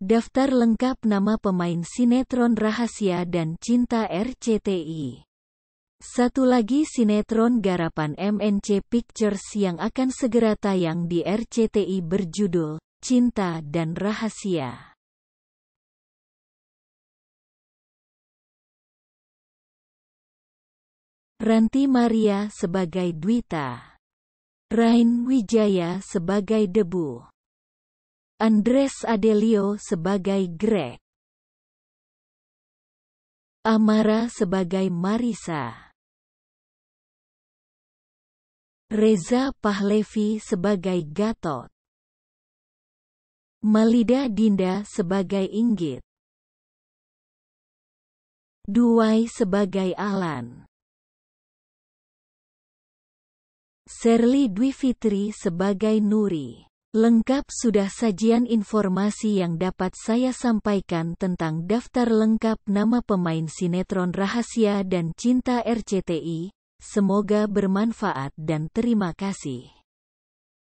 Daftar lengkap nama pemain sinetron Rahasia dan Cinta RCTI. Satu lagi sinetron garapan MNC Pictures yang akan segera tayang di RCTI berjudul Cinta dan Rahasia. Ranti Maria sebagai Dwita. Rain Wijaya sebagai Debu. Andres Adelio sebagai Greg. Amara sebagai Marisa. Reza Pahlevi sebagai Gatot. Malida Dinda sebagai Inggit. Duwai sebagai Alan. Serli Dwi Fitri sebagai Nuri. Lengkap sudah sajian informasi yang dapat saya sampaikan tentang daftar lengkap nama pemain sinetron rahasia dan cinta RCTI. Semoga bermanfaat dan terima kasih.